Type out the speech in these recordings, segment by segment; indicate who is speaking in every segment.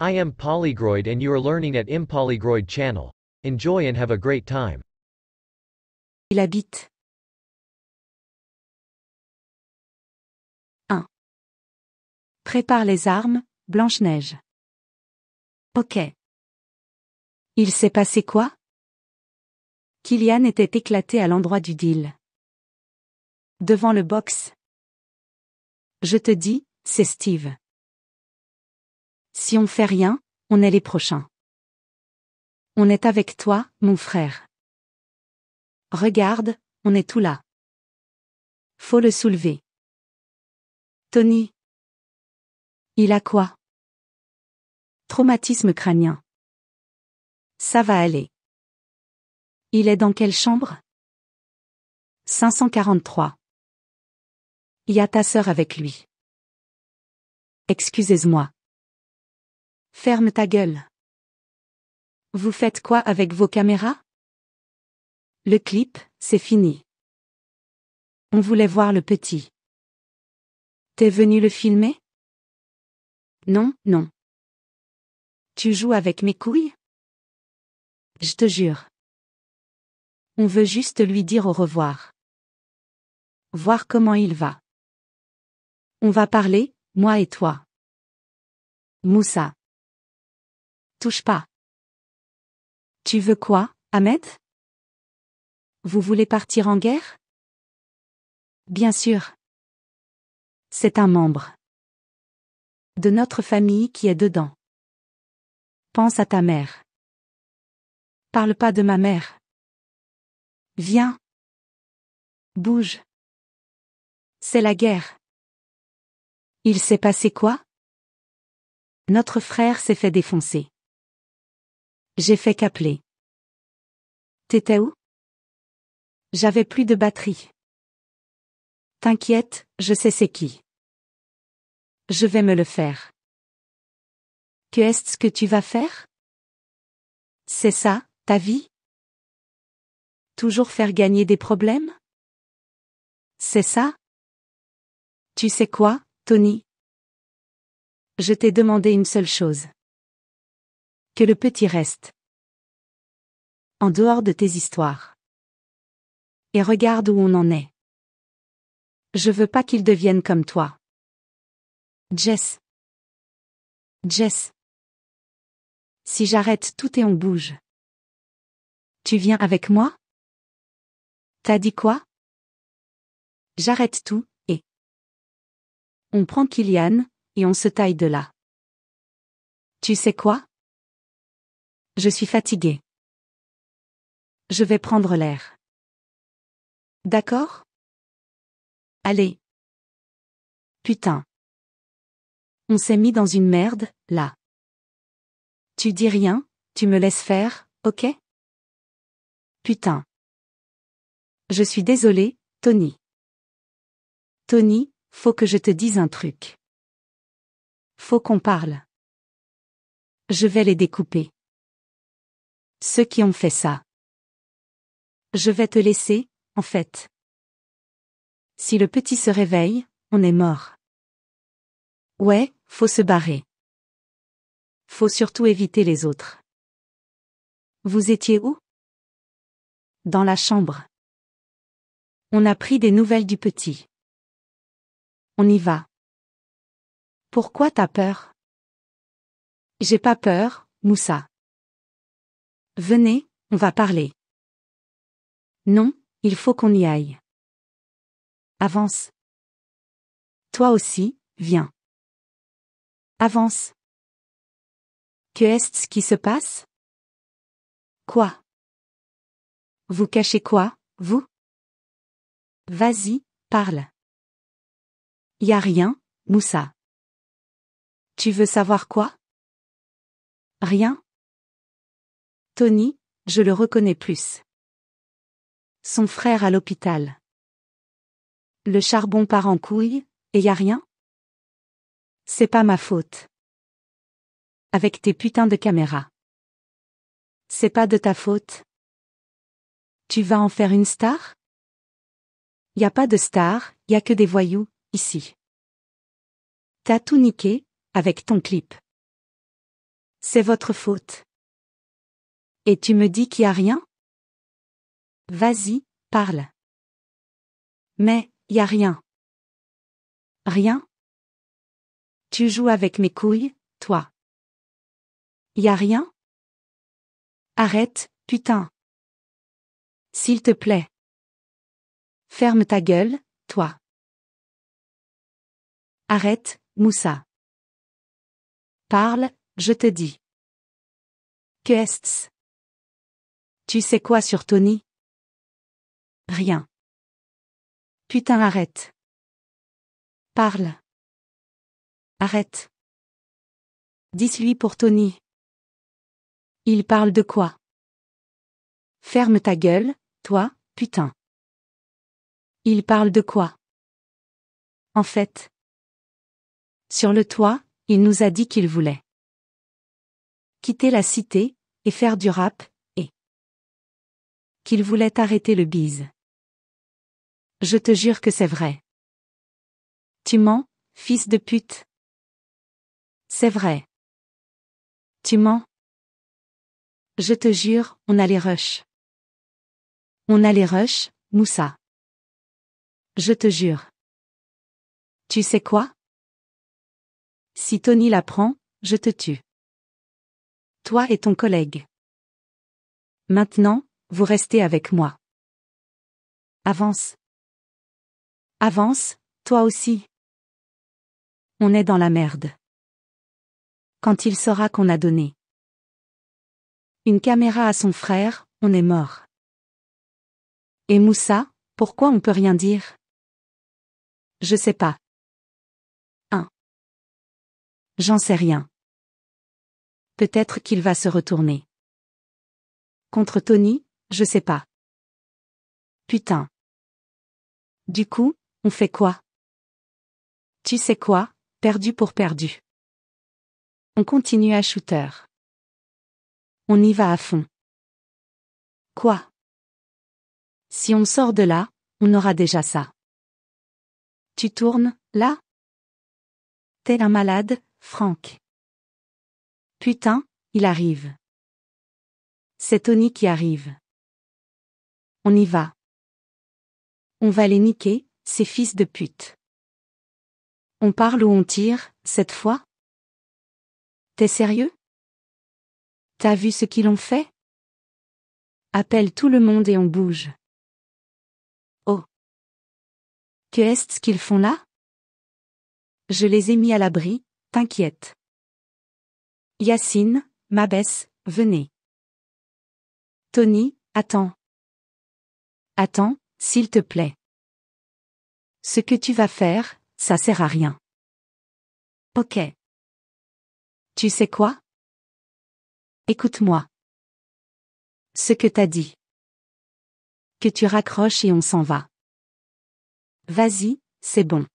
Speaker 1: I am Polygroid and you are learning at Impolygroid channel. Enjoy and have a great time. Il habite. 1. Prépare les armes, Blanche-Neige. Ok. Il s'est passé quoi Kylian était éclaté à l'endroit du deal. Devant le box. Je te dis, c'est Steve. Si on fait rien, on est les prochains. On est avec toi, mon frère. Regarde, on est tout là. Faut le soulever. Tony. Il a quoi Traumatisme crânien. Ça va aller. Il est dans quelle chambre 543. Il y a ta sœur avec lui. Excusez-moi. Ferme ta gueule. Vous faites quoi avec vos caméras Le clip, c'est fini. On voulait voir le petit. T'es venu le filmer Non, non. Tu joues avec mes couilles Je te jure. On veut juste lui dire au revoir. Voir comment il va. On va parler, moi et toi. Moussa. Touche pas. Tu veux quoi, Ahmed Vous voulez partir en guerre Bien sûr. C'est un membre de notre famille qui est dedans. Pense à ta mère. Parle pas de ma mère. Viens. Bouge. C'est la guerre. Il s'est passé quoi Notre frère s'est fait défoncer. J'ai fait qu'appeler. T'étais où J'avais plus de batterie. T'inquiète, je sais c'est qui. Je vais me le faire. Que est-ce que tu vas faire C'est ça, ta vie Toujours faire gagner des problèmes C'est ça Tu sais quoi, Tony Je t'ai demandé une seule chose que le petit reste. En dehors de tes histoires. Et regarde où on en est. Je veux pas qu'il devienne comme toi. Jess. Jess. Si j'arrête tout et on bouge. Tu viens avec moi T'as dit quoi J'arrête tout, et... On prend Kylian, et on se taille de là. Tu sais quoi je suis fatigué. Je vais prendre l'air. D'accord Allez. Putain. On s'est mis dans une merde, là. Tu dis rien, tu me laisses faire, ok Putain. Je suis désolé, Tony. Tony, faut que je te dise un truc. Faut qu'on parle. Je vais les découper. Ceux qui ont fait ça. Je vais te laisser, en fait. Si le petit se réveille, on est mort. Ouais, faut se barrer. Faut surtout éviter les autres. Vous étiez où Dans la chambre. On a pris des nouvelles du petit. On y va. Pourquoi t'as peur J'ai pas peur, Moussa. Venez, on va parler. Non, il faut qu'on y aille. Avance. Toi aussi, viens. Avance. Que est-ce qui se passe Quoi Vous cachez quoi, vous Vas-y, parle. Y a rien, Moussa. Tu veux savoir quoi Rien, Tony, je le reconnais plus. Son frère à l'hôpital. Le charbon part en couille, et y a rien C'est pas ma faute. Avec tes putains de caméras. C'est pas de ta faute. Tu vas en faire une star Y a pas de star, y a que des voyous, ici. T'as tout niqué, avec ton clip. C'est votre faute. Et tu me dis qu'il y a rien Vas-y, parle. Mais, il y a rien. Rien Tu joues avec mes couilles, toi. Il Y a rien Arrête, putain. S'il te plaît. Ferme ta gueule, toi. Arrête, Moussa. Parle, je te dis. quest ce tu sais quoi sur Tony Rien. Putain, arrête. Parle. Arrête. Dis-lui pour Tony. Il parle de quoi Ferme ta gueule, toi, putain. Il parle de quoi En fait. Sur le toit, il nous a dit qu'il voulait quitter la cité et faire du rap, qu'il voulait arrêter le bise. Je te jure que c'est vrai. Tu mens, fils de pute. C'est vrai. Tu mens. Je te jure, on a les rushs. On a les rushs, Moussa. Je te jure. Tu sais quoi Si Tony l'apprend, je te tue. Toi et ton collègue. Maintenant, vous restez avec moi. Avance. Avance, toi aussi. On est dans la merde. Quand il saura qu'on a donné une caméra à son frère, on est mort. Et Moussa, pourquoi on peut rien dire Je sais pas. 1. J'en sais rien. Peut-être qu'il va se retourner. Contre Tony, je sais pas. Putain. Du coup, on fait quoi Tu sais quoi, perdu pour perdu. On continue à shooter. On y va à fond. Quoi Si on sort de là, on aura déjà ça. Tu tournes, là T'es un malade, Franck. Putain, il arrive. C'est Tony qui arrive on y va. On va les niquer, ces fils de pute. On parle ou on tire, cette fois T'es sérieux T'as vu ce qu'ils ont fait Appelle tout le monde et on bouge. Oh Que est-ce qu'ils font là Je les ai mis à l'abri, t'inquiète. Yacine, Mabès, venez. Tony, attends. Attends, s'il te plaît. Ce que tu vas faire, ça sert à rien. Ok. Tu sais quoi Écoute-moi. Ce que t'as dit. Que tu raccroches et on s'en va. Vas-y, c'est bon.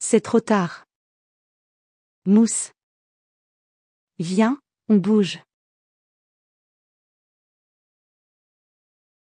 Speaker 1: C'est trop tard. Mousse. Viens, on bouge.